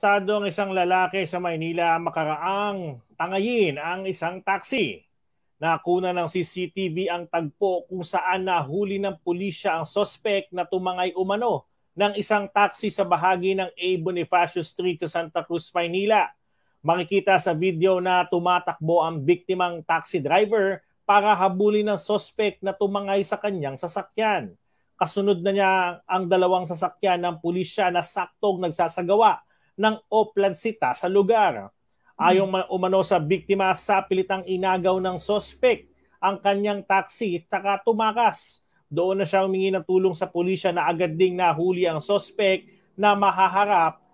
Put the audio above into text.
Tado ang isang lalaki sa Maynila makaraang tangayin ang isang taxi. Nakuna ng CCTV ang tagpo kung saan nahuli ng pulisya ang sospek na tumangay umano ng isang taxi sa bahagi ng A. Bonifacio Street sa Santa Cruz, Maynila. Makikita sa video na tumatakbo ang biktimang taxi driver para habulin ng sospek na tumangay sa kanyang sasakyan. Kasunod na niya ang dalawang sasakyan ng pulisya na saktong nagsasagawa ng Oplan Sita sa lugar. Ayon hmm. umano sa biktima, sa pilitang inagaw ng sospek ang kanyang taxi taka tumakas. Doon na siya humingi ng tulong sa pulisya na agad ding nahuli ang sospek na mahaharap